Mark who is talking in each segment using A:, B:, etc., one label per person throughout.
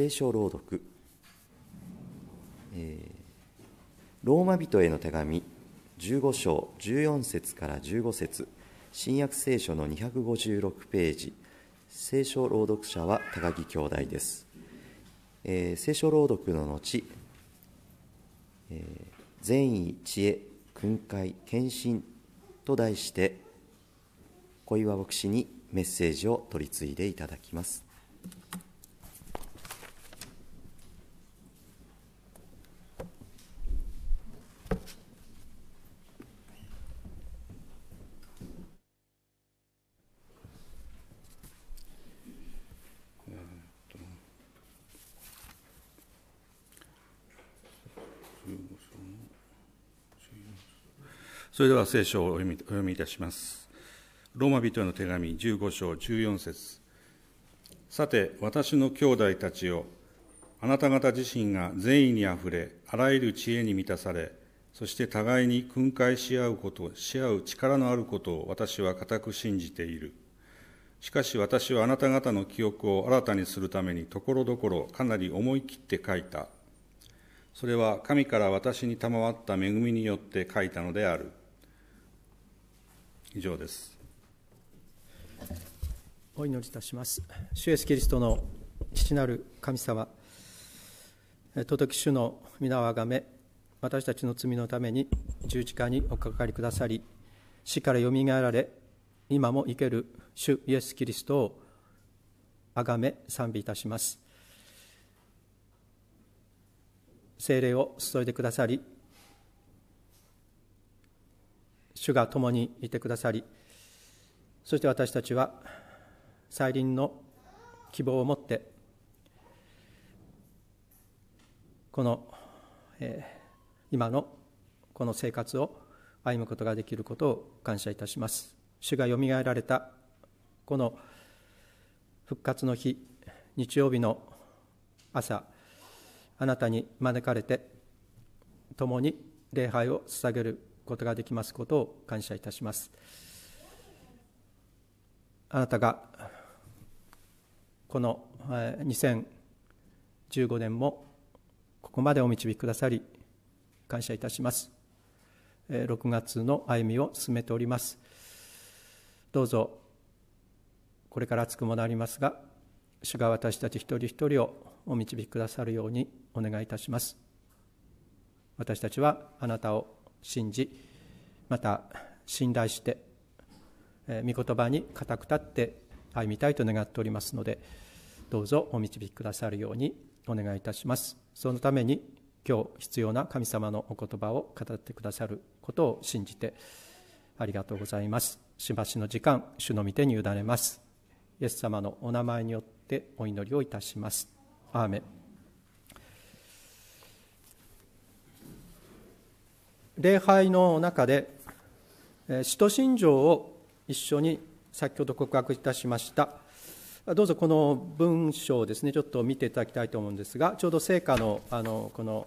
A: 聖書朗読、えー、ローマ人への手紙15章14節から15節新約聖書の256ページ聖書朗読者は高木兄弟です、えー、聖書朗読の後、えー、善意知恵訓戒献身と題して小岩牧師にメッセージを取り次いでいただきますそれでは聖書をお読みお読みいたします。ローマ人への手紙15章14節さて、私の兄弟たちよ、あなた方自身が善意にあふれ、あらゆる知恵に満たされ、そして互いに訓戒し合うこと、し合う力のあることを私は固く信じている。しかし私はあなた方の記憶を新たにするためにところどころかなり思い切って書いた。それは神から私に賜った恵みによって書いたのである。以上です。お祈りいたします。主イエスキリストの父なる神様、尊き主の皆をあがめ、私たちの罪のために十字架におかかりくださり、死からよみがえられ、今も生ける主イエス・キリストをあがめ賛美いたします。聖霊を注いでくださり、主が共にいてくださりそして私たちは再臨の希望を持ってこの、えー、今のこの生活を歩むことができることを感謝いたします主がよみがえられたこの復活の日日曜日の朝あなたに招かれて共に礼拝を捧げることができますことを感謝いたしますあなたがこの2015年もここまでお導きくださり感謝いたします6月の歩みを進めておりますどうぞこれから熱くもなりますが主が私たち一人一人をお導きくださるようにお願いいたします私たちはあなたを信じまた信頼して、え御言葉に固く立って歩みたいと願っておりますのでどうぞお導きくださるようにお願いいたしますそのために今日必要な神様のお言葉を語ってくださることを信じてありがとうございますしばしの時間主の御手に委ねますイエス様のお名前によってお祈りをいたしますアーメン礼拝の中で使徒信条を一緒に先ほど告白いたしましたどうぞこの文章をですねちょっと見ていただきたいと思うんですがちょうど聖火のあのこの、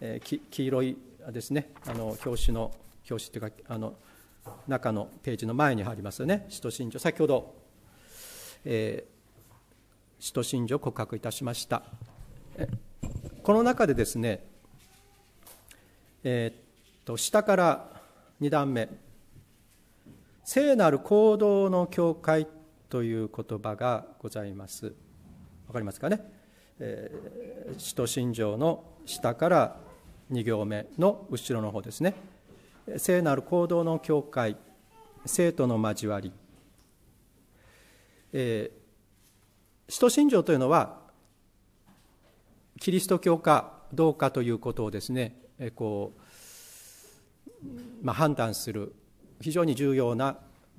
A: え黄色いですねあの表紙の表紙というかあの中のページの前に入りますよね使徒信条先ほど、えー、使徒信条を告白いたしましたこの中でですねえー下から2段目聖なる行動の教会という言葉がございますわかりますかね、えー、使徒信条の下から2行目の後ろの方ですね聖なる行動の教会生徒の交わり、えー、使徒信条というのはキリスト教かどうかということをですねこうまあ、判断する非常に重要な、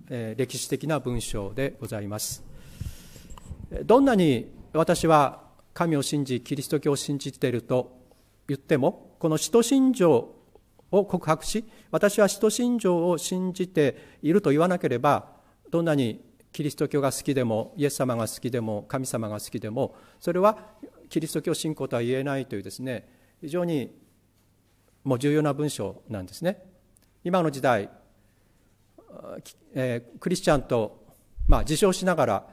A: えー、歴史的な文章でございますどんなに私は神を信じキリスト教を信じていると言ってもこの使徒信条を告白し私は使徒信条を信じていると言わなければどんなにキリスト教が好きでもイエス様が好きでも神様が好きでもそれはキリスト教信仰とは言えないというですね非常にもう重要な文章なんですね。今の時代、えー、クリスチャンと、まあ、自称しながら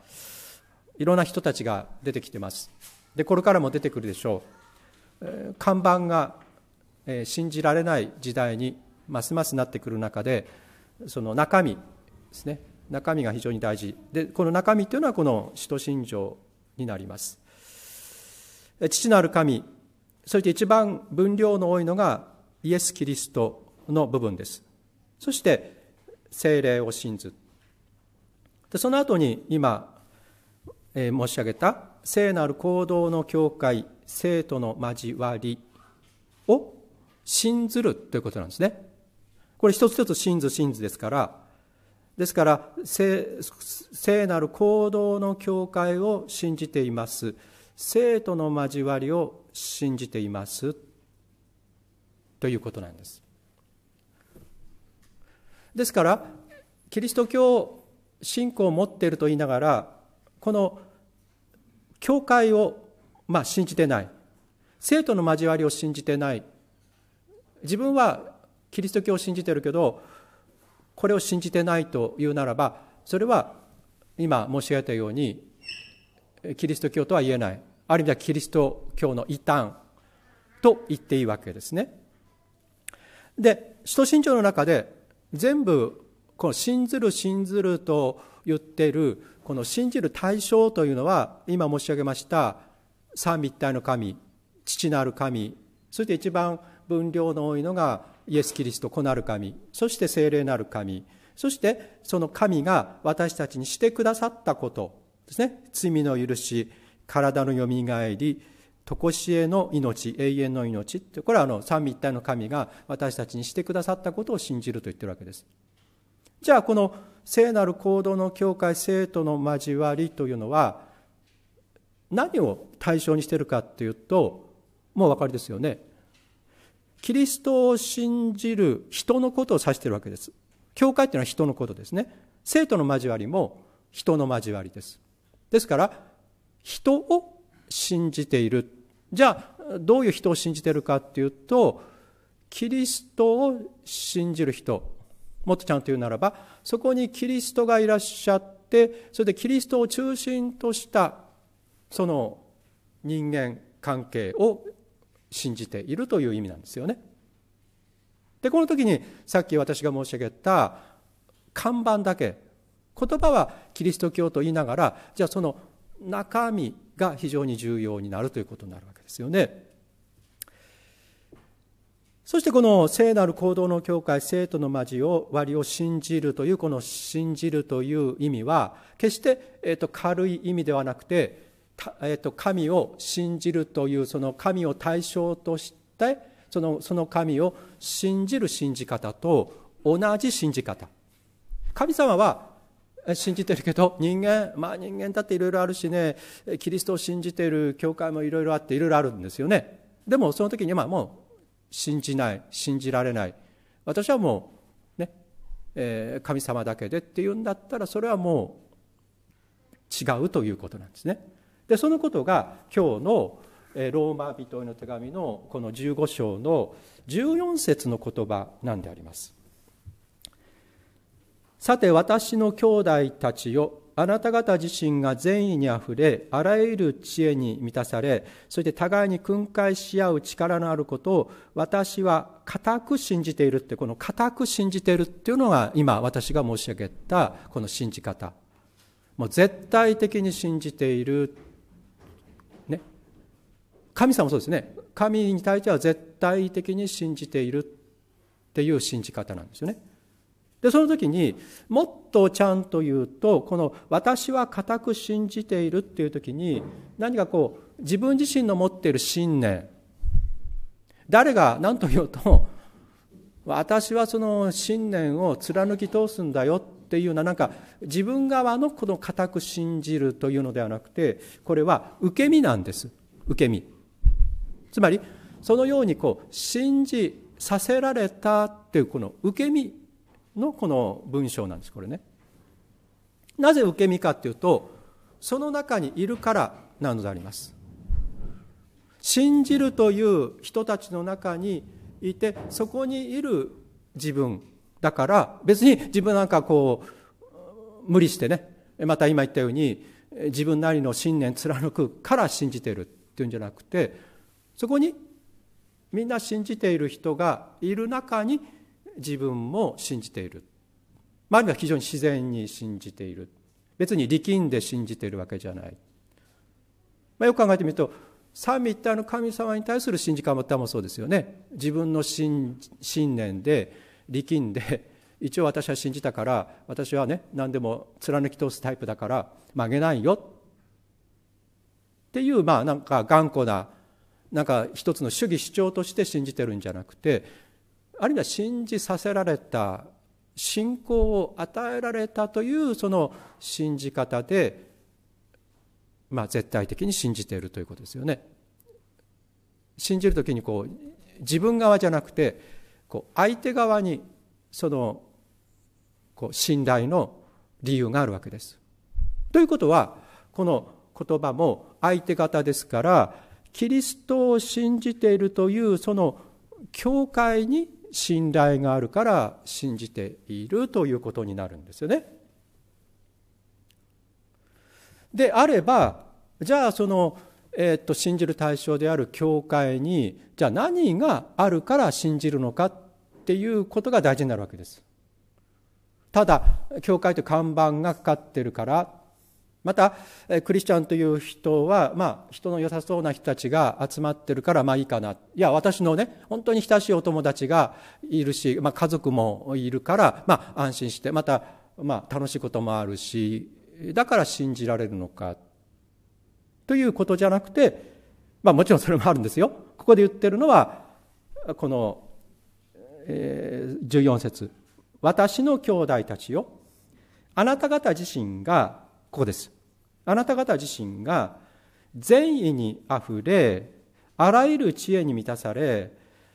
A: いろんな人たちが出てきてますでこれからも出てくるでしょう、えー、看板が、えー、信じられない時代にますますなってくる中でその中身ですね中身が非常に大事でこの中身というのはこの使徒信条になります父なる神そして一番分量の多いのがイエス・キリストの部分です。そして、聖霊を信ず。でその後に今、えー、申し上げた聖なる行動の境界、生徒の交わりを信ずるということなんですね。これ一つ一つ信ず信ずですから、ですから聖、聖なる行動の境界を信じています。生徒の交わりを信じています。ということなんです。ですからキリスト教信仰を持っていると言いながらこの教会を、まあ、信じてない生徒の交わりを信じてない自分はキリスト教を信じてるけどこれを信じてないというならばそれは今申し上げたようにキリスト教とは言えないある意味ではキリスト教の異端と言っていいわけですね。で使徒信条の中で全部この信ずる信ずると言ってるこの信じる対象というのは今申し上げました三密体の神父なる神そして一番分量の多いのがイエス・キリスト子なる神そして精霊なる神そしてその神が私たちにしてくださったことですね罪の許し体のよみがえり常しえの命永遠の命ってこれはあの三位一体の神が私たちにしてくださったことを信じると言ってるわけですじゃあこの聖なる行動の教会、生徒の交わりというのは何を対象にしてるかっていうともうお分かりですよねキリストを信じる人のことを指しているわけです教会っていうのは人のことですね生徒の交わりも人の交わりですですから人を信じているじゃあどういう人を信じてるかっていうとキリストを信じる人もっとちゃんと言うならばそこにキリストがいらっしゃってそれでキリストを中心としたその人間関係を信じているという意味なんですよね。でこの時にさっき私が申し上げた看板だけ言葉はキリスト教と言いながらじゃあその中身が非常に重要になるということになるわけですよね。そしてこの聖なる行動の境界、生徒の交わりを信じるという、この信じるという意味は、決して、えー、と軽い意味ではなくて、えー、と神を信じるという、その神を対象として、そのその神を信じる信じ方と同じ信じ方。神様は信じてるけど人間まあ人間だっていろいろあるしねキリストを信じてる教会もいろいろあっていろいろあるんですよねでもその時に今もう信じない信じられない私はもうね、えー、神様だけでっていうんだったらそれはもう違うということなんですねでそのことが今日のローマ人への手紙のこの15章の14節の言葉なんでありますさて私の兄弟たちよあなた方自身が善意にあふれあらゆる知恵に満たされそして互いに訓戒し合う力のあることを私は固く信じているってこの固く信じているっていうのが今私が申し上げたこの信じ方もう絶対的に信じている、ね、神様もそうですね神に対しては絶対的に信じているっていう信じ方なんですよね。でその時にもっとちゃんと言うとこの「私は固く信じている」っていう時に何かこう自分自身の持っている信念誰が何と言うと私はその信念を貫き通すんだよっていうようななんか自分側のこの固く信じるというのではなくてこれは受け身なんです受け身つまりそのようにこう信じさせられたっていうこの受け身のこの文章なんですこれねなぜ受け身かっていうとその中にいるからなのであります信じるという人たちの中にいてそこにいる自分だから別に自分なんかこう無理してねまた今言ったように自分なりの信念貫くから信じているっていうんじゃなくてそこにみんな信じている人がいる中に自分も信じている、まあ、あるは非常に自然に信じている別に力んで信じているわけじゃない、まあ、よく考えてみると三位一体の神様に対する信じ方もそうですよね自分の信念で力んで一応私は信じたから私はね何でも貫き通すタイプだから曲げないよっていうまあなんか頑固ななんか一つの主義主張として信じてるんじゃなくてあるいは信じさせられた信仰を与えられたというその信じ方で、まあ、絶対的に信じているということですよね。信じる時にこう自分側じゃなくてこう相手側にそのこう信頼の理由があるわけです。ということはこの言葉も相手方ですからキリストを信じているというその教会に信頼があるから信じているということになるんですよね。であればじゃあその、えー、っと信じる対象である教会にじゃあ何があるから信じるのかっていうことが大事になるわけです。ただ教会と看板がかかってるからまたクリスチャンという人は、まあ、人の良さそうな人たちが集まってるからまあいいかないや私のね本当に親しいお友達がいるし、まあ、家族もいるから、まあ、安心してまた、まあ、楽しいこともあるしだから信じられるのかということじゃなくて、まあ、もちろんそれもあるんですよここで言ってるのはこの、えー、14節私の兄弟たちよあなた方自身がここですあなた方自身が善意にあふれあらゆる知恵に満たされ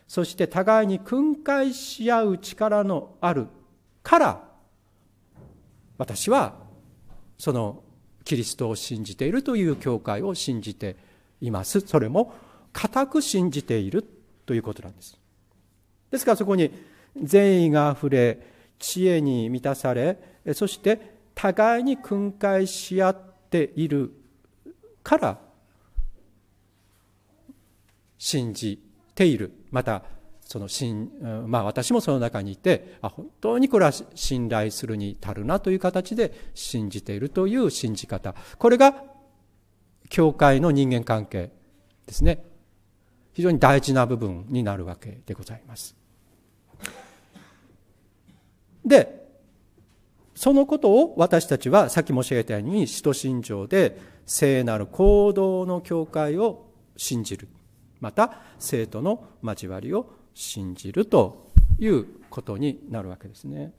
A: そして互いに訓戒し合う力のあるから私はそのキリストを信じているという教会を信じていますそれも固く信じているということなんですですからそこに善意があふれ知恵に満たされそして互いに訓戒し合ってているから信じているまたその信まあ私もその中にいてあ本当にこれは信頼するに足るなという形で信じているという信じ方これが教会の人間関係ですね非常に大事な部分になるわけでございます。でそのことを私たちはさっき申し上げたように使徒信条で聖なる行動の境界を信じるまた生徒の交わりを信じるということになるわけですね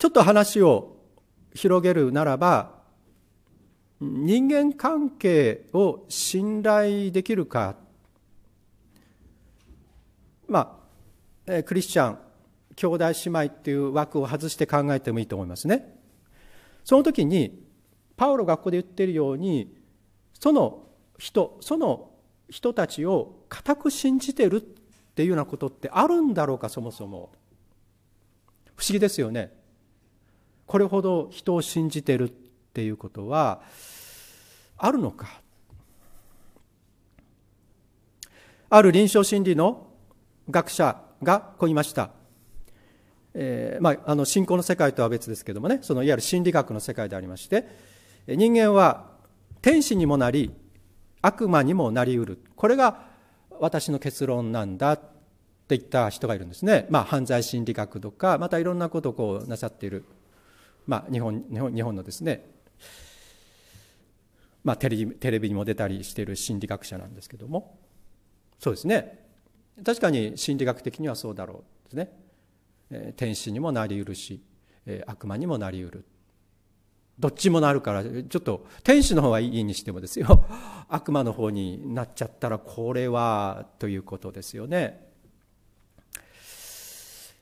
A: ちょっと話を広げるならば人間関係を信頼できるかまあクリスチャン兄弟姉妹っていう枠を外して考えてもいいと思いますね。その時にパウロがここで言ってるようにその人その人たちを固く信じてるっていうようなことってあるんだろうかそもそも不思議ですよねこれほど人を信じてるっていうことはあるのかある臨床心理の学者がこう言いましたえー、まあ、あの信仰の世界とは別ですけどもねそのいわゆる心理学の世界でありまして人間は天使にもなり悪魔にもなりうるこれが私の結論なんだって言った人がいるんですね、まあ、犯罪心理学とかまたいろんなことをこうなさっている、まあ、日本日本日本のですね、まあ、テレビテレビにも出たりしている心理学者なんですけどもそうですね確かに心理学的にはそうだろうですね天使にもなりうるし悪魔にもなりうるどっちもなるからちょっと天使の方はいいにしてもですよ 悪魔の方になっちゃったらこれはということですよね。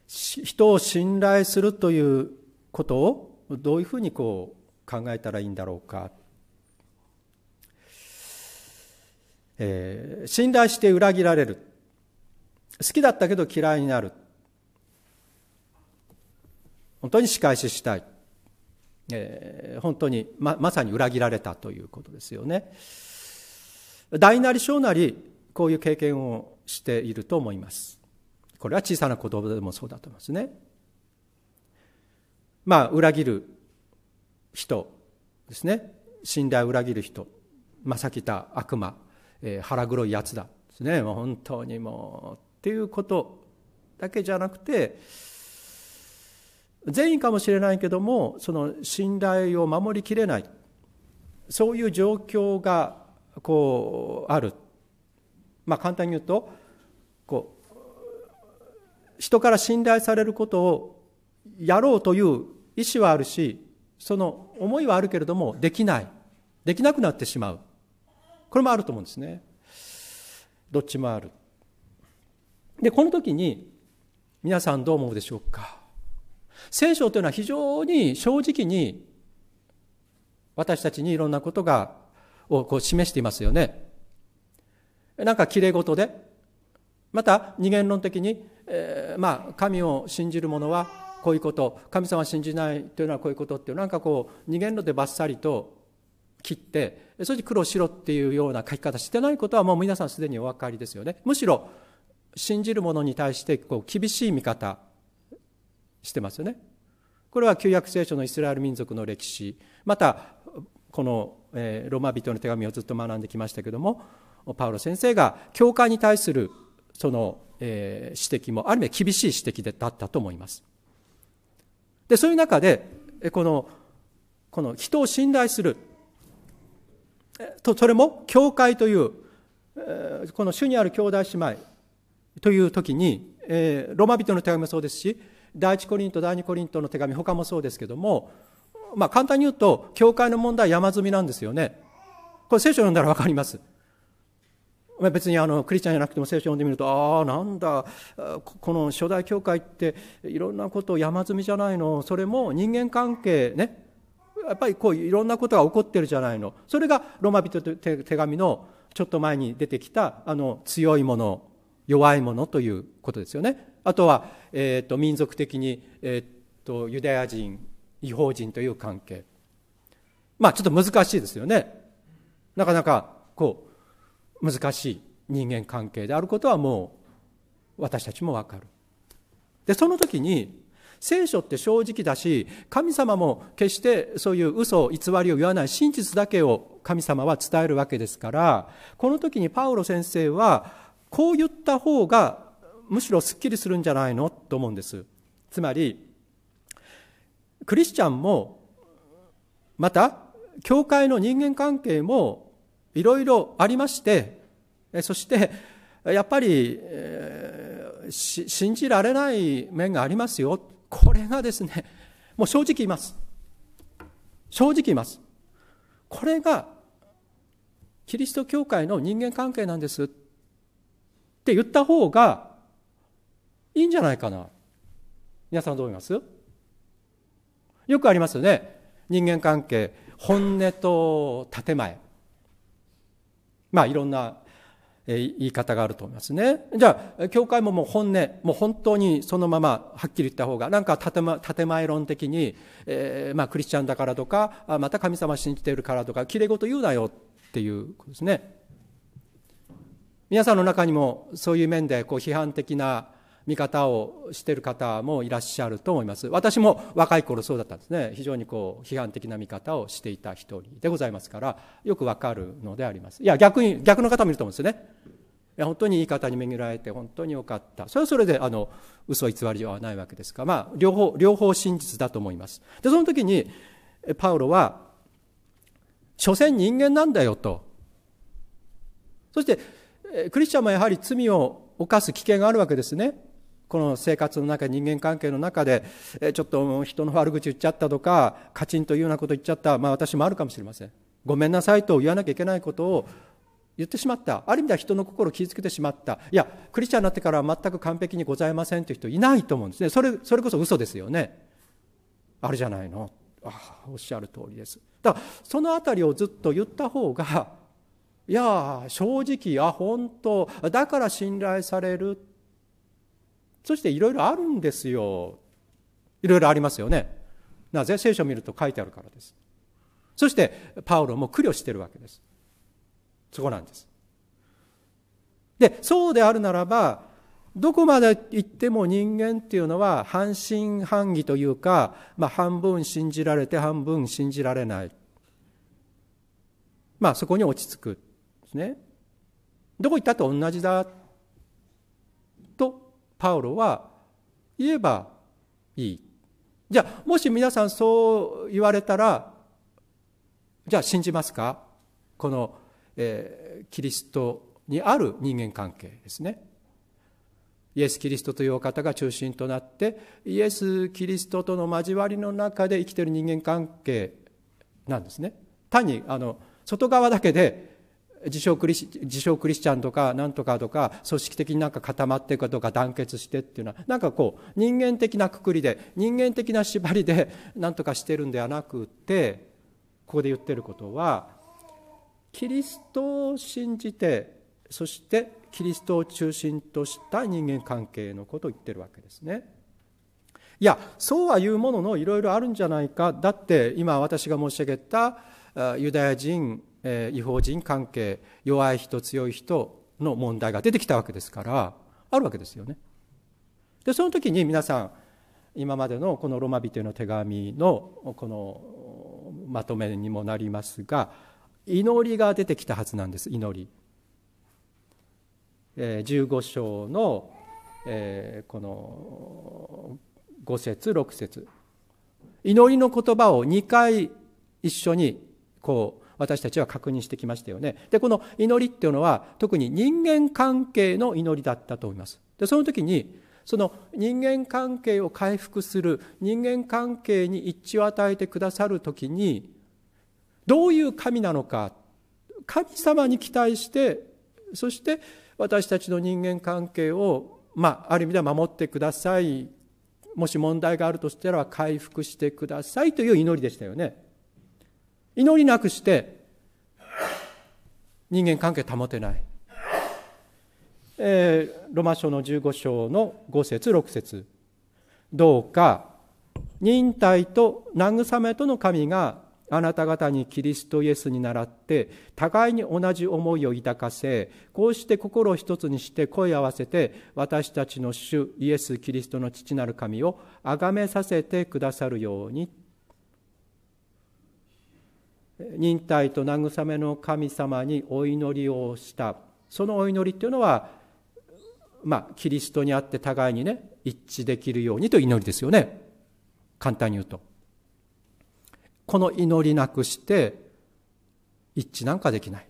A: 人を信頼するということをどういうふうにこう考えたらいいんだろうか、えー、信頼して裏切られる好きだったけど嫌いになる本当に仕返ししたい、えー、本当にままさに裏切られたということですよね大なり小なりこういう経験をしていると思いますこれは小さな言葉でもそうだと思いますねまあ裏切る人ですね信頼を裏切る人、まあ、さきた悪魔、えー、腹黒いやつだですねもう本当にもうっていうことだけじゃなくて善意かもしれないけどもその信頼を守りきれないそういう状況がこうあるまあ簡単に言うとこう人から信頼されることをやろうという意思はあるしその思いはあるけれどもできないできなくなってしまうこれもあると思うんですねどっちもあるでこの時に皆さんどう思うでしょうか聖書というのは非常に正直に私たちにいろんなことがをこう示していますよね。なんかきれい事でまた二元論的に、えー、まあ神を信じる者はこういうこと神様を信じないというのはこういうことっていうなんかこう二元論でバッサリと切ってそして黒白っていうような書き方してないことはもう皆さんすでにお分かりですよね。むしろ信じる者に対してこう厳しい見方してますよね。これは旧約聖書のイスラエル民族の歴史またこの、えローマ人の手紙をずっと学んできましたけどもパウロ先生が教会に対するその、え指摘もある意味厳しい指摘でだったと思います。でそういう中でこのこの人を信頼するとそれも教会というこの主にある兄弟姉妹という時にローマ人の手紙もそうですし第一コリント第二コリントの手紙他もそうですけども、まあ、簡単に言うと教会の問題山積みなんですよねこれ聖書読んだら分かります別にあのクリスチャンじゃなくても聖書読んでみるとああなんだこの初代教会っていろんなこと山積みじゃないのそれも人間関係ねやっぱりこういろんなことが起こってるじゃないのそれがロマ人手紙のちょっと前に出てきたあの強いもの弱いものということですよね。あとは、えーと、民族的に、えーと、とユダヤ人違法人という関係まあちょっと難しいですよねなかなかこう難しい人間関係であることはもう私たちもわかるでその時に聖書って正直だし神様も決してそういう嘘偽りを言わない真実だけを神様は伝えるわけですからこの時にパウロ先生はこう言った方がむしろすっきりするんじゃないのと思うんですつまりクリスチャンもまた教会の人間関係もいろいろありましてそしてやっぱり、えー、信じられない面がありますよこれがですねもう正直言います正直言いますこれがキリスト教会の人間関係なんですって言った方がいいんじゃないかな。皆さんどう思いますよくありますよね。人間関係、本音と建前。まあいろんな言い方があると思いますね。じゃあ、教会ももう本音、もう本当にそのままはっきり言った方が、なんか建前建前論的に、えー、まあクリスチャンだからとか、また神様信じているからとか、きれい事言うなよっていうことですね。皆さんの中にもそういう面でこう批判的な見方をしている方もいらっしゃると思います私も若い頃そうだったんですね非常にこう批判的な見方をしていた一人でございますからよくわかるのでありますいや逆に逆の方もいると思うんですねいや本当にいい方に巡られて本当によかったそれはそれであの嘘偽りではないわけですら、まあ両方両方真実だと思いますでその時にパウロは所詮人間なんだよとそしてクリスチャンもやはり罪を犯す危険があるわけですね。この生活の中、人間関係の中で、ちょっと人の悪口言っちゃったとか、カチンというようなこと言っちゃった、まあ私もあるかもしれません。ごめんなさいと言わなきゃいけないことを言ってしまった。ある意味では人の心を傷つけてしまった。いや、クリスチャンになってからは全く完璧にございませんという人いないと思うんですね。それ、それこそ嘘ですよね。あるじゃないの。ああ、おっしゃる通りです。だから、そのあたりをずっと言った方が、いや正直あ本当だから信頼されるそしていろいろあるんですよいろいろありますよねなぜ聖書を見ると書いてあるからですそしてパウロも苦慮してるわけですそこなんですでそうであるならばどこまで行っても人間っていうのは半信半疑というか、まあ、半分信じられて半分信じられないまあそこに落ち着くですね。どこ行ったって同じだとパウロは言えばいい。じゃあもし皆さんそう言われたらじゃあ信じますかこの、えー、キリストにある人間関係ですね。イエス・キリストというお方が中心となってイエス・キリストとの交わりの中で生きている人間関係なんですね。単にあの外側だけで自称クリス自称クリスチャンとかなんとかとか組織的になんか固まっていくうか団結してっていうのはなんかこう人間的なくくりで人間的な縛りで なんとかしてるんではなくてここで言ってることはキリストを信じてそしてキリストを中心とした人間関係のことを言ってるわけですね。いやそうは言うもののいろいろあるんじゃないかだって今私が申し上げたユダヤ人えー、違法人関係弱い人強い人の問題が出てきたわけですからあるわけですよね。でその時に皆さん今までのこのロマ人への手紙のこのまとめにもなりますが祈りが出てきたはずなんです祈り。15章の、えこの5節6節祈りの言葉を2回一緒にこう私たちは確認してきましたよね。で、この祈りっていうのは特に人間関係の祈りだったと思います。で、その時にその人間関係を回復する人間関係に一致を与えてくださる時にどういう神なのか神様に期待してそして私たちの人間関係を、まあ、ある意味では守ってくださいもし問題があるとしたら回復してくださいという祈りでしたよね祈りなくして人間関係保てない、えー、ロマ書の15章の5節6節どうか忍耐と慰めとの神があなた方にキリストイエスに倣って互いに同じ思いを抱かせこうして心を一つにして声を合わせて私たちの主イエス・キリストの父なる神を崇めさせてくださるように忍耐と慰めの神様にお祈りをしたそのお祈りっていうのはまあキリストにあって互いにね一致できるようにという祈りですよね簡単に言うとこの祈りなくして一致なんかできない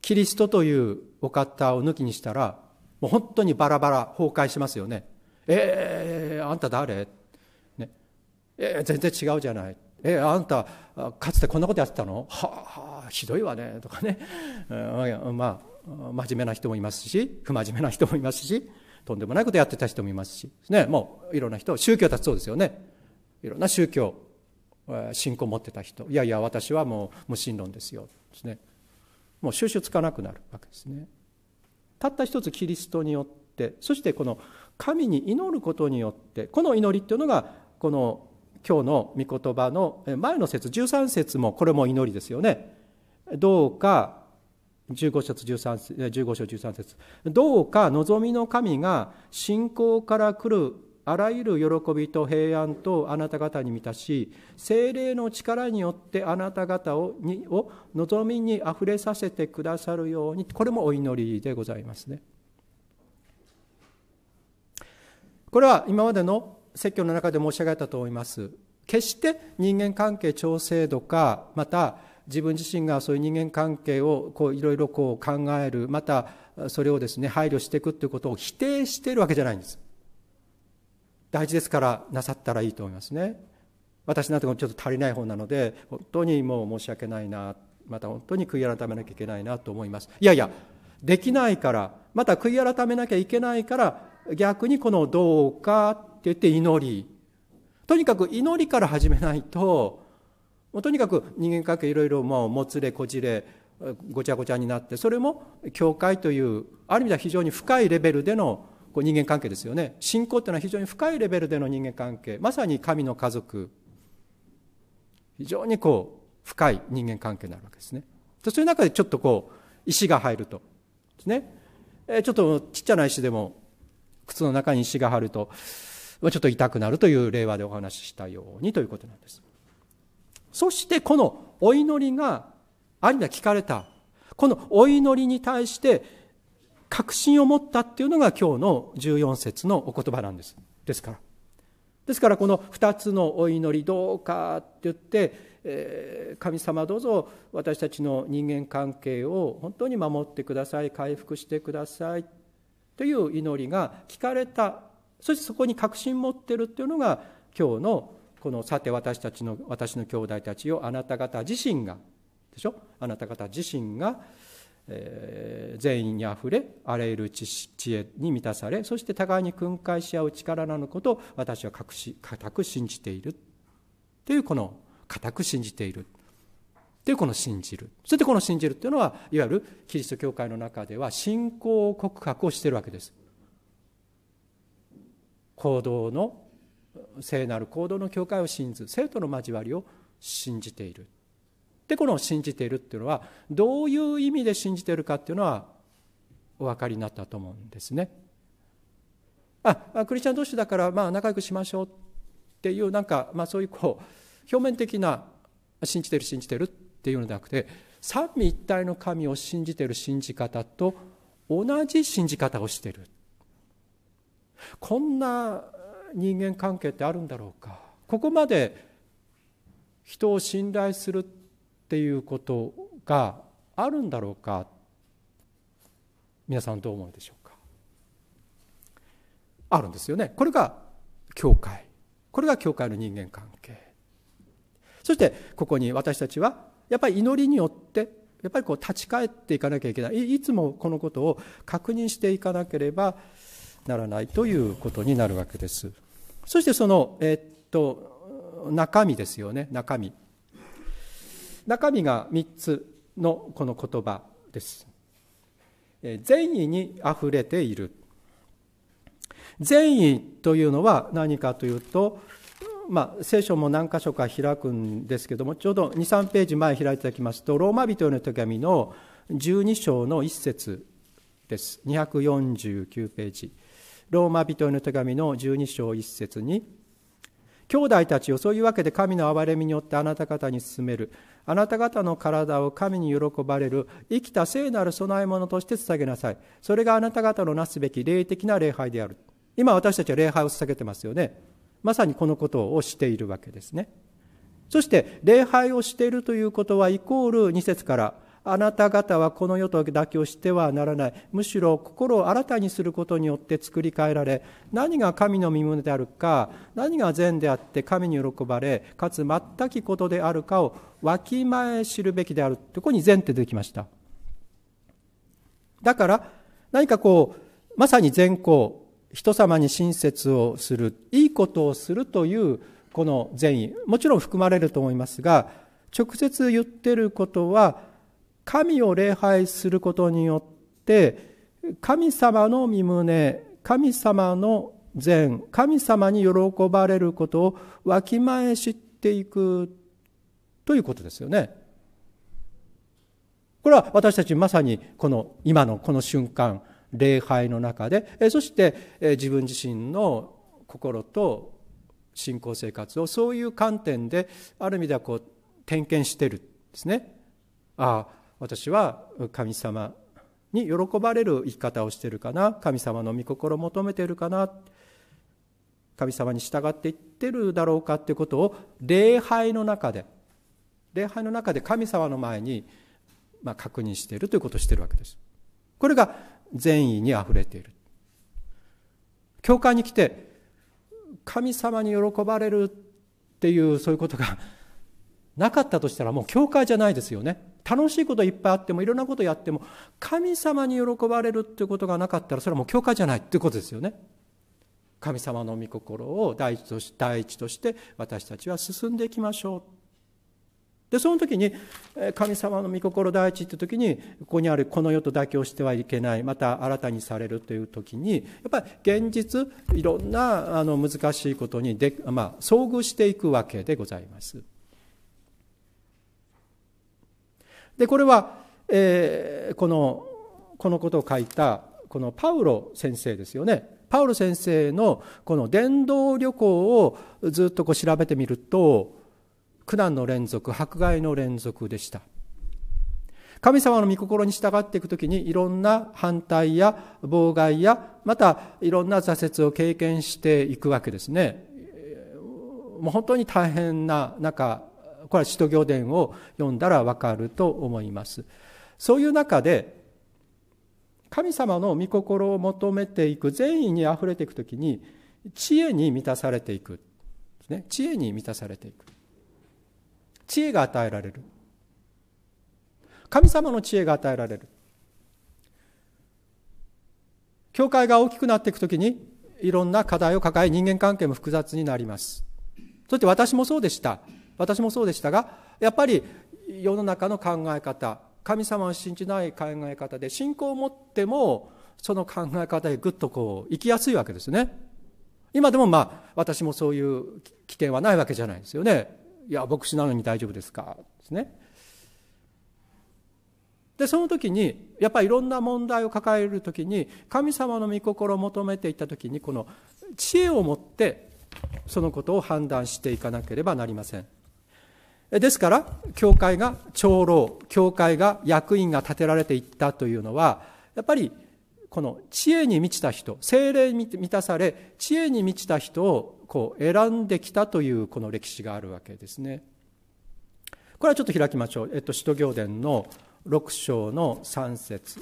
A: キリストというお方を抜きにしたらもう本当にバラバラ崩壊しますよねえー、あんた誰、ねえー、全然違うじゃないえあんたかつてこんなことやってたのはあひどいわね」とかね、うん、まあ真面目な人もいますし不真面目な人もいますしとんでもないことやってた人もいますし、ね、もういろんな人宗教だってそうですよねいろんな宗教信仰を持ってた人いやいや私はもう無神論ですよですねもう収拾つかなくなるわけですね。たった一つキリストによってそしてこの神に祈ることによってこの祈りっていうのがこの今日の御言葉の前の節13節もこれも祈りですよねどうか15章 ,13 1章3節どうか望みの神が信仰から来るあらゆる喜びと平安とあなた方に満たし精霊の力によってあなた方をにを望みにあふれさせてくださるようにこれもお祈りでございますね。これは今までの説教の中で申し上げたと思います決して人間関係調整度かまた自分自身がそういう人間関係をいろいろ考えるまたそれをですね配慮していくということを否定しているわけじゃないんです大事ですからなさったらいいと思いますね私なんてちょっと足りない方なので本当にもう申し訳ないなまた本当に悔い改めなきゃいけないなと思いますいやいやできないからまた悔い改めなきゃいけないから逆にこのどうか言って祈りとにかく祈りから始めないともうとにかく人間関係いろいろもうもつれこじれごちゃごちゃになってそれも教会というある意味では非常に深いレベルでのこう人間関係ですよね信仰というのは非常に深いレベルでの人間関係まさに神の家族非常にこう深い人間関係になるわけですねそういう中でちょっとこう石が入るとですねちょっとちっちゃな石でも靴の中に石が入るとちょっと痛くなるという令和でお話ししたようにということなんです。そしてこのお祈りがあるいは聞かれたこのお祈りに対して確信を持ったっていうのが今日の14節のお言葉なんです。ですから。ですからこの2つのお祈りどうかって言って、えー、神様どうぞ私たちの人間関係を本当に守ってください回復してくださいという祈りが聞かれたそしてそこに確信持ってるっていうのが今日のこのさて私たちの私の兄弟たちをあなた方自身がでしょあなた方自身が、えー、善意にあふれあらゆる知恵に満たされそして互いに訓戒し合う力なのことを私は確し固く信じているっていうこの固く信じているっていうこの信じるそしてこの信じるっていうのはいわゆるキリスト教会の中では信仰告白をしてるわけです。行動の聖なる行動の教会を信ず生徒の交わりを信じているでこの信じているっていうのはどういう意味で信じているかっていうのはお分かりになったと思うんですねあクリスチャン同士だからまあ仲良くしましょうっていうなんか、まあ、そういうこう表面的な信じてる信じてるっていうのではなくて三位一体の神を信じてる信じ方と同じ信じ方をしてるこんな人間関係ってあるんだろうかここまで人を信頼するっていうことがあるんだろうか皆さんどう思うでしょうかあるんですよねこれが教会これが教会の人間関係そしてここに私たちはやっぱり祈りによってやっぱりこう立ち返っていかなきゃいけないいつもこのことを確認していかなければならないということになるわけです。そしてその、えっと、中身ですよね、中身。中身が3つのこの言葉です。善意にあふれている。善意というのは何かというと、まあ、聖書も何箇所か開くんですけども、ちょうど2、3ページ前開いていただきますと、ローマ人への手紙の12章の1節です。249ページ。ローマ人への手紙の12章1節に兄弟たちよそういうわけで神の憐れみによってあなた方に進めるあなた方の体を神に喜ばれる生きた聖なる供え物として捧げなさいそれがあなた方のなすべき霊的な礼拝である今私たちは礼拝を捧げてますよねまさにこのことをしているわけですねそして礼拝をしているということはイコール2節からあなた方はこの世と妥協してはならないむしろ心を新たにすることによって作り変えられ何が神の身分であるか何が善であって神に喜ばれかつ全きことであるかをわきまえ知るべきであるここに善って出てきましただから何かこうまさに善行人様に親切をするいいことをするというこの善意もちろん含まれると思いますが直接言ってることは神を礼拝することによって神様の身胸神様の善神様に喜ばれることをわきまえ知っていくということですよね。これは私たちまさにこの今のこの瞬間礼拝の中でそして自分自身の心と信仰生活をそういう観点である意味ではこう点検してるんですね。ああ私は神様に喜ばれる生き方をしているかな神様の御心を求めているかな神様に従っていってるだろうかっていうことを礼拝の中で礼拝の中で神様の前に、ま確認しているということをしているわけですこれが善意にあふれている教会に来て神様に喜ばれるっていうそういうことがなかったとしたらもう教会じゃないですよね。楽しいこといっぱいあってもいろんなことやっても神様に喜ばれるっていうことがなかったらそれはもう教会じゃないっていうことですよね。神様の御心を第一とし第一として私たちは進んでいきましょう。でその時に神様の御心第一って時にここにあるこの世と妥協してはいけないまた新たにされるという時にやっぱり現実いろんなあの難しいことにで、まあ、遭遇していくわけでございます。でこれは、えー、このこのことを書いたこのパウロ先生ですよねパウロ先生のこの伝道旅行をずっとこう調べてみると苦難の連続迫害の連続でした神様の御心に従っていくときにいろんな反対や妨害やまたいろんな挫折を経験していくわけですねもう本当に大変な中これは使徒行伝を読んだらわかると思います。そういう中で、神様の御心を求めていく、善意に溢れていくときに、知恵に満たされていく。ね、知恵に満たされていく。知恵が与えられる。神様の知恵が与えられる。教会が大きくなっていくときに、いろんな課題を抱え、人間関係も複雑になります。そして私もそうでした。私もそうでしたがやっぱり世の中の考え方神様を信じない考え方で信仰を持ってもその考え方へぐっとこう行きやすいわけですね今でもまあ私もそういう危険はないわけじゃないですよねいや牧師なのに大丈夫ですかですねでその時にやっぱりいろんな問題を抱える時に神様の御心を求めていった時にこの知恵を持ってそのことを判断していかなければなりませんですから、教会が長老、教会が役員が立てられていったというのは、やっぱり、この知恵に満ちた人、精霊に満たされ、知恵に満ちた人をこう選んできたというこの歴史があるわけですね。これはちょっと開きましょう。えっと、使徒行伝の6章の3節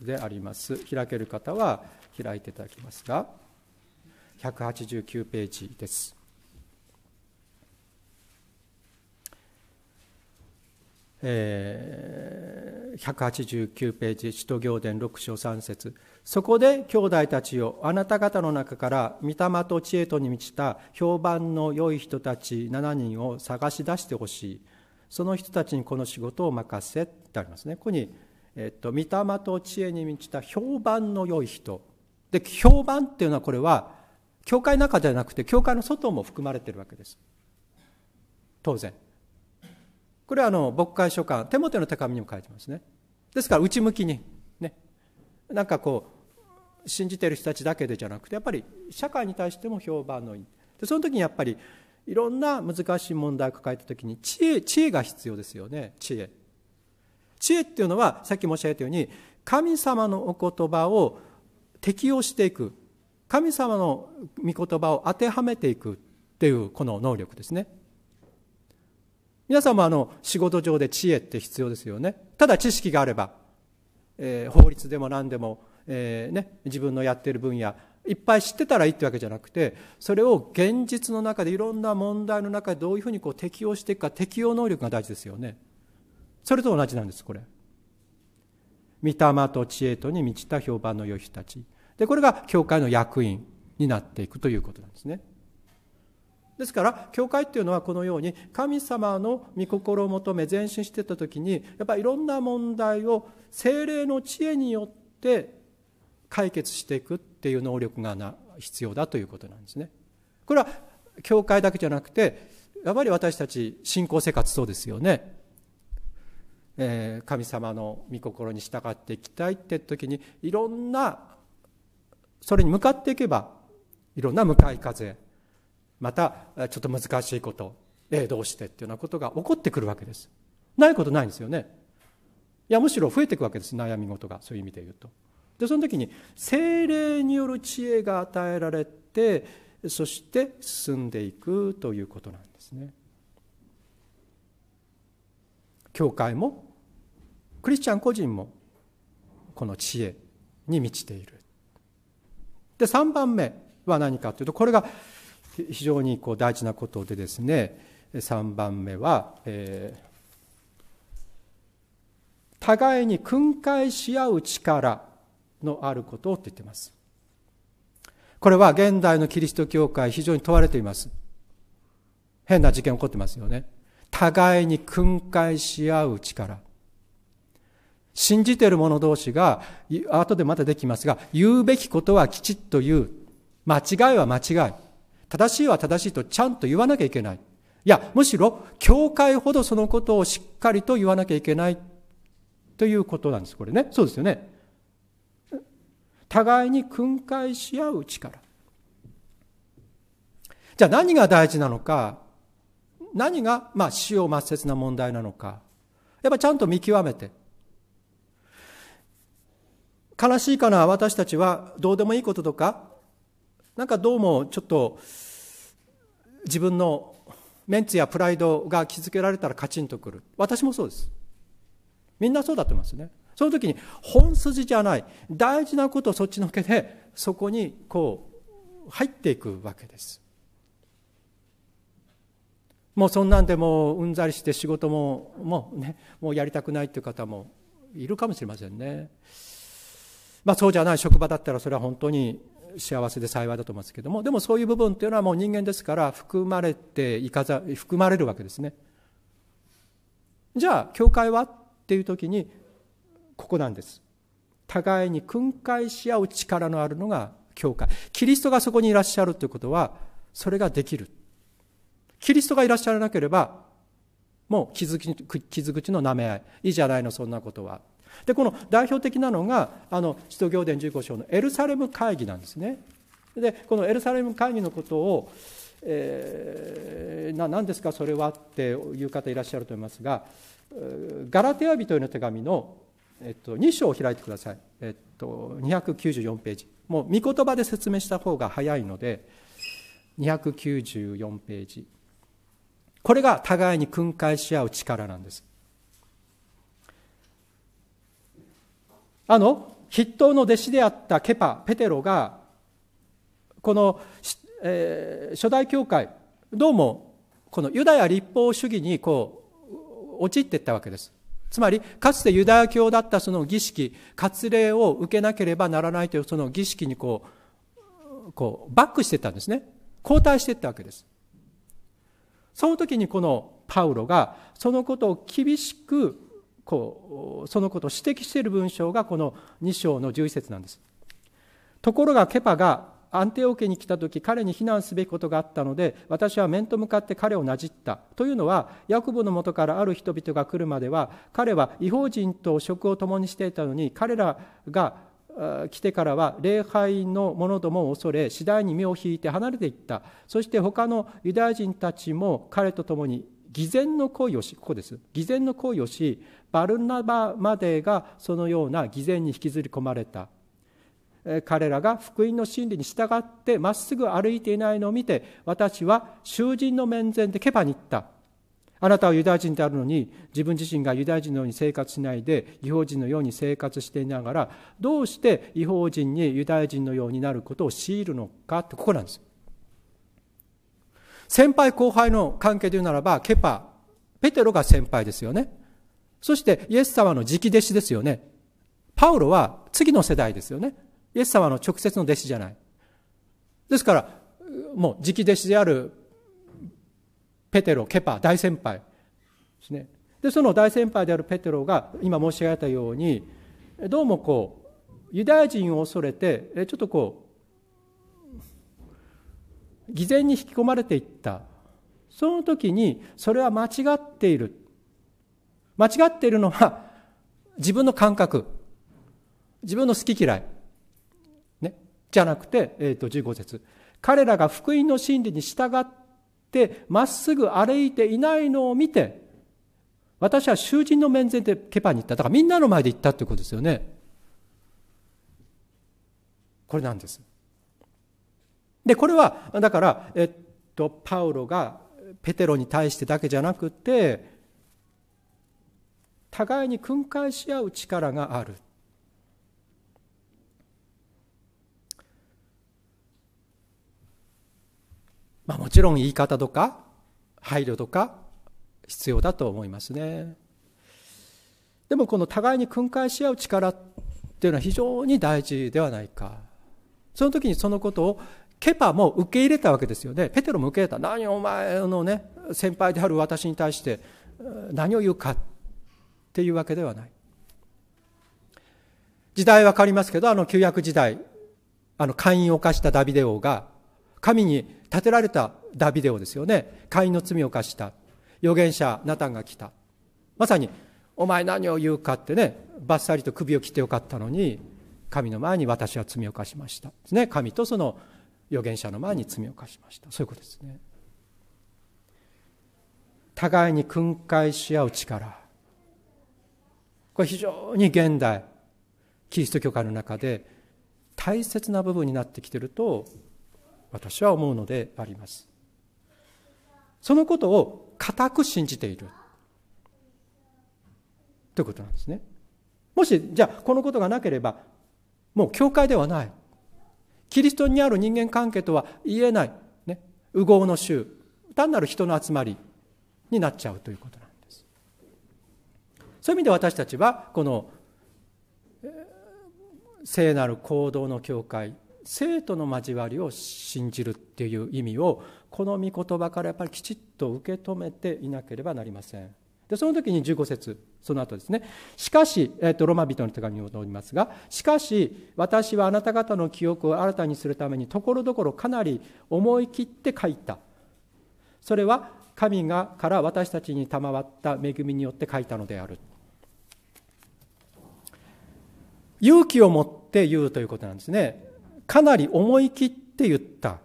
A: であります。開ける方は開いていただきますが、189ページです。えー、189ページ「使徒行伝6章3節そこで兄弟たちよあなた方の中から御霊と知恵とに満ちた評判の良い人たち7人を探し出してほしいその人たちにこの仕事を任せ」ってありますねここに、えっと「御霊と知恵に満ちた評判の良い人」で評判っていうのはこれは教会の中じゃなくて教会の外も含まれてるわけです当然これはあの牧会書簡手元の手紙にも書いてますねですから内向きにねなんかこう信じてる人たちだけでじゃなくてやっぱり社会に対しても評判のいいでその時にやっぱりいろんな難しい問題を抱えた時に知恵知恵が必要ですよね知恵知恵っていうのはさっき申し上げたように神様のお言葉を適用していく神様の御言葉を当てはめていくっていうこの能力ですね皆さんもあの仕事上で知恵って必要ですよねただ知識があれば、えー、法律でも何でも、えー、ね、自分のやってる分野いっぱい知ってたらいいってわけじゃなくてそれを現実の中でいろんな問題の中でどういうふうにこう適応していくか適応能力が大事ですよねそれと同じなんですこれ御霊と知恵とに満ちた評判の良い人たちでこれが教会の役員になっていくということなんですねですから教会っていうのはこのように神様の御心を求め前進してた時にやっぱりいろんな問題を精霊の知恵によって解決していくっていう能力がな必要だということなんですね。これは教会だけじゃなくてやっぱり私たち信仰生活そうですよね。えー、神様の御心に従っていきたいって時にいろんなそれに向かっていけばいろんな向かい風またちょっと難しいことえどうしてっていうようなことが起こってくるわけですないことないんですよねいやむしろ増えていくわけです悩み事がそういう意味で言うとでその時に精霊による知恵が与えられてそして進んでいくということなんですね教会もクリスチャン個人もこの知恵に満ちているで3番目は何かというとこれが非常にこう大事なことでですね3番目は、えー、互いに訓戒し合う力のあることって言ってますこれは現代のキリスト教会非常に問われています変な事件起こってますよね互いに訓戒し合う力信じている者同士が後でまたできますが言うべきことはきちっと言う間違いは間違い正しいは正しいとちゃんと言わなきゃいけない。いや、むしろ、教会ほどそのことをしっかりと言わなきゃいけないということなんです、これね。そうですよね。互いに訓戒し合う力。じゃあ何が大事なのか、何が、まあ、死を抹殺な問題なのか、やっぱちゃんと見極めて、悲しいかな、私たちはどうでもいいこととか、なんかどうもちょっと自分のメンツやプライドが傷つけられたらカチンとくる私もそうですみんなそうだってますねその時に本筋じゃない大事なことそっちのけでそこにこう入っていくわけですもうそんなんでもううんざりして仕事ももうねもうやりたくないっていう方もいるかもしれませんねまあそうじゃない職場だったらそれは本当に幸せで幸いだと思いますけどもでもそういう部分っていうのはもう人間ですから含まれていかざ含まれるわけですねじゃあ教会はっていう時にここなんです互いに訓戒し合う力のあるのが教会キリストがそこにいらっしゃるということはそれができるキリストがいらっしゃらなければもう傷口の舐め合いいいじゃないのそんなことはでこの代表的なのがあの使徒行伝15章のエルサレム会議なんですね。でこのエルサレム会議のことを、えー、な何ですかそれはっていう方いらっしゃると思いますがガラテヤ人への手紙の、えっと、2章を開いてください、えっと、294ページもう御言葉で説明した方が早いので294ページこれが互いに訓戒し合う力なんですあの筆頭の弟子であったケパペテロがこの、えー、初代教会どうもこのユダヤ立法主義にこう陥っていったわけですつまりかつてユダヤ教だったその儀式割礼を受けなければならないというその儀式にこうこうバックしていったんですね後退していったわけですその時にこのパウロがそのことを厳しくこうそのことを指摘している文章がこの2章の11節なんですところがケパが安定を受家に来た時彼に非難すべきことがあったので私は面と向かって彼をなじったというのはヤクブのもとからある人々が来るまでは彼は違法人と職を共にしていたのに彼らが来てからは礼拝の者どもを恐れ次第に目を引いて離れていったそして他のユダヤ人たちも彼と共に偽善の行為をしここです偽善の行為をしバルナバまでがそのような偽善に引きずり込まれた彼らが福音の真理に従ってまっすぐ歩いていないのを見て私は囚人の面前でケバに行ったあなたはユダヤ人であるのに自分自身がユダヤ人のように生活しないで違法人のように生活していながらどうして違法人にユダヤ人のようになることを強いるのかってここなんです先輩後輩の関係で言うならばケパペテロが先輩ですよねそしてイエス様の直弟子ですよね。パウロは次の世代ですよね。イエス様の直接の弟子じゃない。ですから、もう直弟子であるペテロ、ケパ、大先輩ですね。で、その大先輩であるペテロが今申し上げたように、どうもこう、ユダヤ人を恐れて、ちょっとこう、偽善に引き込まれていった。その時に、それは間違っている。間違っているのは、自分の感覚。自分の好き嫌い。ね。じゃなくて、えっ、ー、と、15節。彼らが福音の真理に従って、まっすぐ歩いていないのを見て、私は囚人の面前でケパに行った。だからみんなの前で行ったってことですよね。これなんです。で、これは、だから、えっと、パウロがペテロに対してだけじゃなくて、互いに訓戒し合う力があるまあもちろん言い方とか配慮とか必要だと思いますねでもこの互いに訓戒し合う力っていうのは非常に大事ではないかその時にそのことをケパも受け入れたわけですよねペテロも受け入れた何お前のね先輩である私に対して何を言うかっていうわけではない。時代は変わりますけど、あの旧約時代、あの会員を犯したダビデ王が、神に立てられたダビデ王ですよね。会員の罪を犯した。預言者ナタンが来た。まさに、お前何を言うかってね、ばっさりと首を切ってよかったのに、神の前に私は罪を犯しました。ですね。神とその預言者の前に罪を犯しました。そういうことですね。互いに訓戒し合う力。これ非常に現代キリスト教会の中で大切な部分になってきていると私は思うのでありますそのことを固く信じているということなんですねもしじゃあこのことがなければもう教会ではないキリストにある人間関係とは言えない、ね、右合の衆単なる人の集まりになっちゃうということそういう意味で私たちはこの聖なる行動の境界生徒の交わりを信じるっていう意味をこの御言葉からやっぱりきちっと受け止めていなければなりませんでその時に15節その後ですねしかし、えー、とロマ人の手紙に戻りますがしかし私はあなた方の記憶を新たにするためにところどころかなり思い切って書いたそれは神がから私たちに賜った恵みによって書いたのである勇気を持って言うということなんですね。かなり思い切って言った。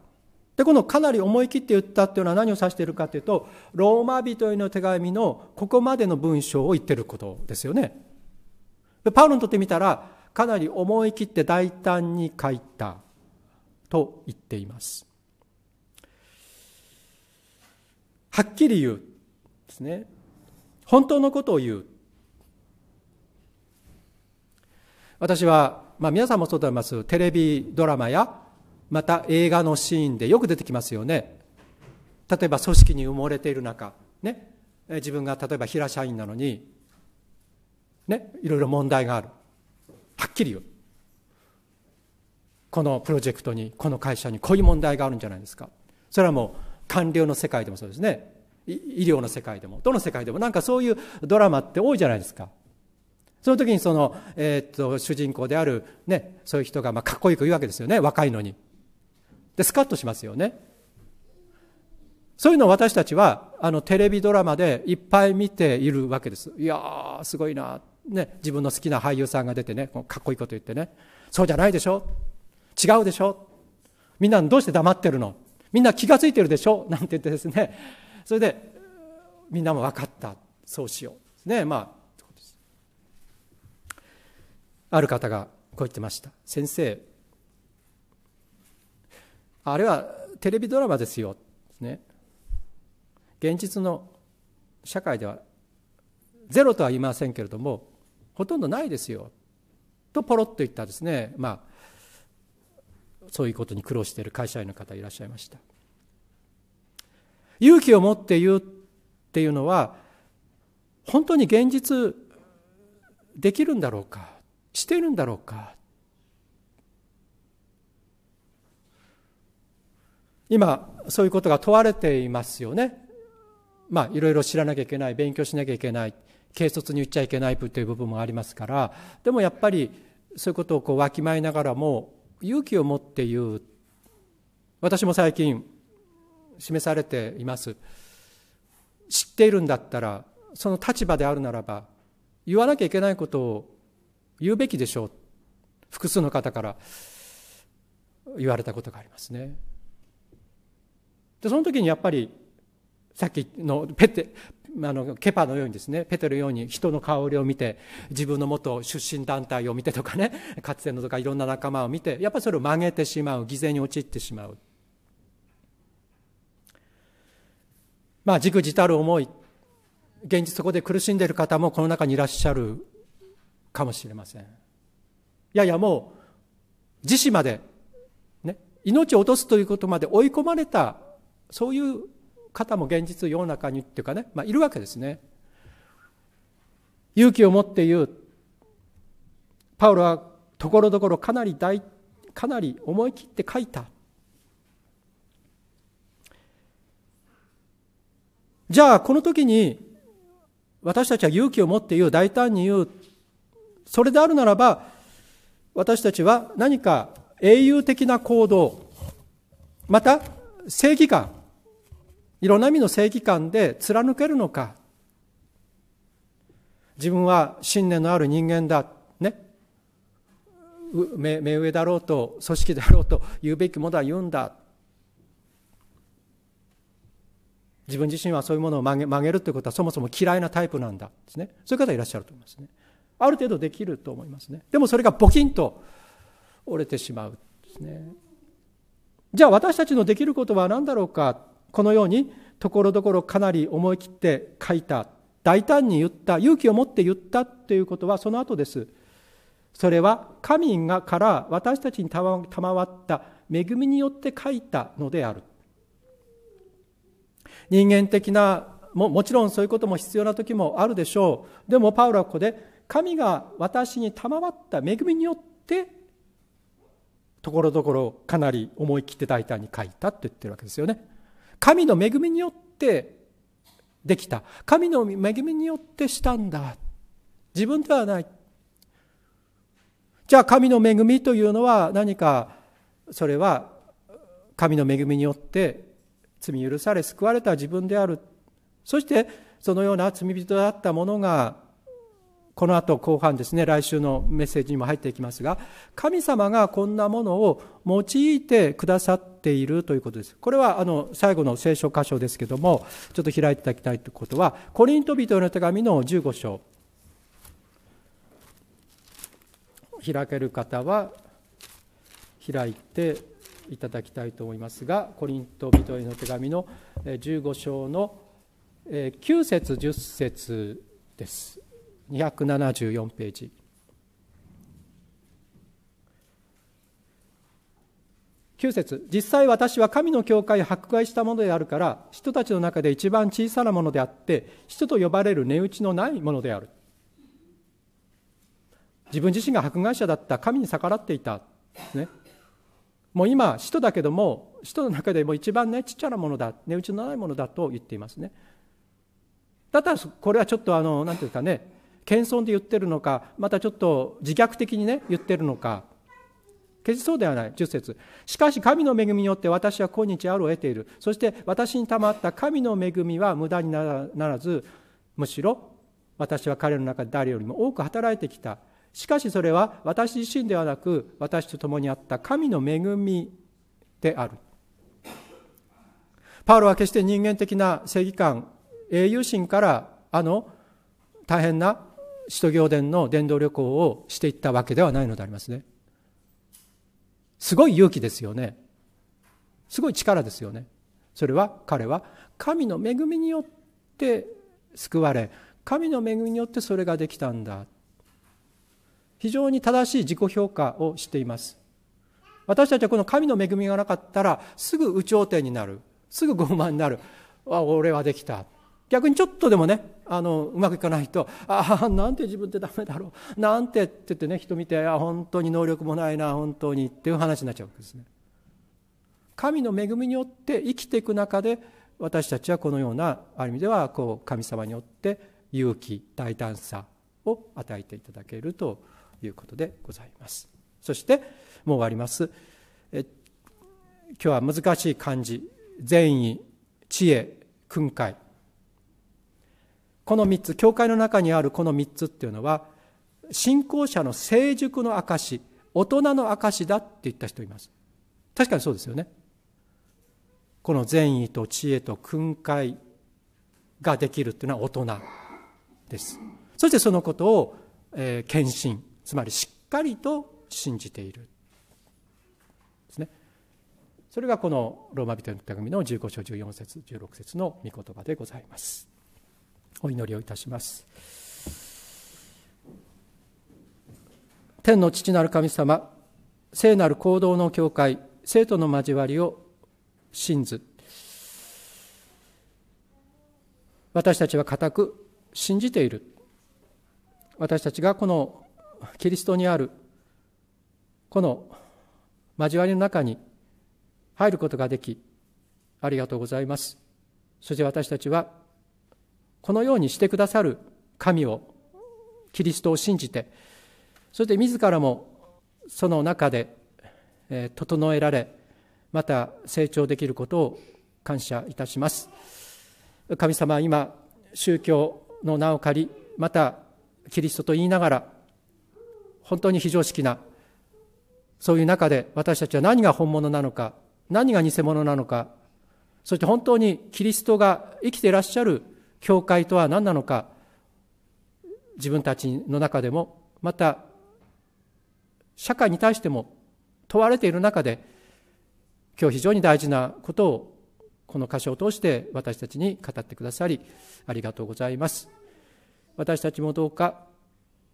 A: で、このかなり思い切って言ったっていうのは何を指しているかというと、ローマ人への手紙のここまでの文章を言ってることですよね。でパウロにとってみたら、かなり思い切って大胆に書いたと言っています。はっきり言うですね。本当のことを言う。私は、まあ、皆さんもそうと思いますテレビドラマやまた映画のシーンでよく出てきますよね例えば組織に埋もれている中、ね、自分が例えば平社員なのに、ね、いろいろ問題があるはっきり言うこのプロジェクトにこの会社にこういう問題があるんじゃないですかそれはもう官僚の世界でもそうですね医療の世界でもどの世界でもなんかそういうドラマって多いじゃないですかその時にその、えー、っと主人公である、ね、そういう人がまあかっこよく言うわけですよね若いのに。でスカッとしますよね。そういうのを私たちはあのテレビドラマでいっぱい見ているわけです。いやーすごいな、ね、自分の好きな俳優さんが出てねかっこいいこと言ってねそうじゃないでしょ違うでしょみんなどうして黙ってるのみんな気が付いてるでしょなんて言ってですねそれでみんなも分かったそうしよう、ねまあ、ある方がこう言ってました先生あれはテレビドラマですよ、ね、現実の社会ではゼロとは言いませんけれどもほとんどないですよとポロッと言ったですねまあそういうことに苦労している会社員の方いらっしゃいました勇気を持って言うっていうのは本当に現実できるんだろうかしてるんだろうか今そういうことが問われていますよねまあいろいろ知らなきゃいけない勉強しなきゃいけない軽率に言っちゃいけないという部分もありますからでもやっぱりそういうことをこうわきまえながらも勇気を持って言う私も最近示されています知っているんだったらその立場であるならば言わなきゃいけないことを言うべきでしょう複数の方から言われたことがありますね。でその時にやっぱりさっきのペテあのケパのようにですねペテのように人の香りを見て自分の元出身団体を見てとかねかつてのとかいろんな仲間を見てやっぱりそれを曲げてしまう偽善に陥ってしまう。まあ、じくじたる思い現実そこで苦しんでいる方もこの中にいらっしゃるかもしれません。ややもう、自死まで、ね、命を落とすということまで追い込まれた、そういう方も現実世の中にっていうかね、まあ、いるわけですね。勇気を持って言う。パウロはところどころかなり大、かなり思い切って書いた。じゃあ、この時に私たちは勇気を持って言う、大胆に言うそれであるならば、私たちは何か英雄的な行動、また正義感、いろんな意味の正義感で貫けるのか。自分は信念のある人間だ。ね。目上だろうと、組織だろうと、言うべきものは言うんだ。自分自身はそういうものを曲げ曲げるということはそもそも嫌いなタイプなんだですね。そういう方いらっしゃると思いますね。ある程度できると思いますねでもそれがボキンと折れてしまうですねじゃあ私たちのできることは何だろうかこのようにところどころかなり思い切って書いた大胆に言った勇気を持って言ったということはその後ですそれは神がから私たちに賜った恵みによって書いたのである人間的なももちろんそういうことも必要な時もあるでしょうでもパウロはここで神が私に賜った恵みによってところどころかなり思い切って大胆に書いたって言ってるわけですよね。神の恵みによってできた神の恵みによってしたんだ自分ではないじゃあ神の恵みというのは何かそれは神の恵みによって罪許され救われた自分であるそしてそのような罪人だったものがこの後後半ですね、来週のメッセージにも入っていきますが、神様がこんなものを用いてくださっているということです。これはあの最後の聖書箇所ですけども、ちょっと開いていただきたいということは、コリント人への手紙の15章。開ける方は開いていただきたいと思いますが、コリント人への手紙の15章の9節10節です。274ページ9節実際私は神の教会を迫害したものであるから人たちの中で一番小さなものであって人と呼ばれる値打ちのないものである自分自身が迫害者だった神に逆らっていたねもう今使徒だけども使徒の中でも一番ねちっちゃなものだ値打ちのないものだと言っていますねだったらこれはちょっとあの何て言うかね謙遜で言ってるのかまたちょっと自虐的にね言ってるのか決しそうではない10節しかし神の恵みによって私は今日あるを得ているそして私に賜った神の恵みは無駄にならずむしろ私は彼の中で誰よりも多く働いてきたしかしそれは私自身ではなく私と共にあった神の恵みであるパウロは決して人間的な正義感英雄心からあの大変な使徒行伝の伝道旅行をしていったわけではないのでありますね。すごい勇気ですよね。すごい力ですよね。それは彼は神の恵みによって救われ、神の恵みによってそれができたんだ。非常に正しい自己評価をしています。私たちはこの神の恵みがなかったらすぐ有頂天になる。すぐ傲慢になる。あ、俺はできた。逆にちょっとでもねあのうまくいかないとああ なんて自分ってダメだろうなんてって言ってね人見てあ本当に能力もないな本当にっていう話になっちゃうわけですね神の恵みによって生きていく中で私たちはこのようなある意味ではこう神様によって勇気大胆さを与えていただけるということでございますそしてもう終わりますえ今日は難しい漢字善意知恵訓戒この3つ教会の中にあるこの3つっていうのは信仰者の成熟の証大人の証だって言った人います確かにそうですよねこの善意と知恵と訓戒ができるっていうのは大人ですそしてそのことを、えー、献身つまりしっかりと信じているですねそれがこのローマ人の手紙の15章14節16節の御言葉でございますお祈りをいたします天の父なる神様聖なる行動の教会生徒の交わりを信ず私たちは固く信じている私たちがこのキリストにあるこの交わりの中に入ることができありがとうございますそして私たちはこのようにしてくださる神をキリストを信じてそして自らもその中で整えられまた成長できることを感謝いたします神様は今宗教の名を借りまたキリストと言いながら本当に非常識なそういう中で私たちは何が本物なのか何が偽物なのかそして本当にキリストが生きていらっしゃる教会とは何なのか自分たちの中でもまた社会に対しても問われている中で今日非常に大事なことをこの歌詞を通して私たちに語ってくださりありがとうございます私たちもどうか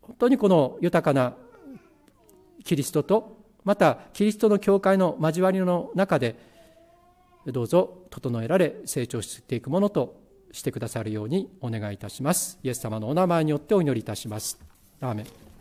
A: 本当にこの豊かなキリストとまたキリストの教会の交わりの中でどうぞ整えられ成長していくものとしてくださるようにお願いいたします。イエス様のお名前によってお祈りいたします。アーメン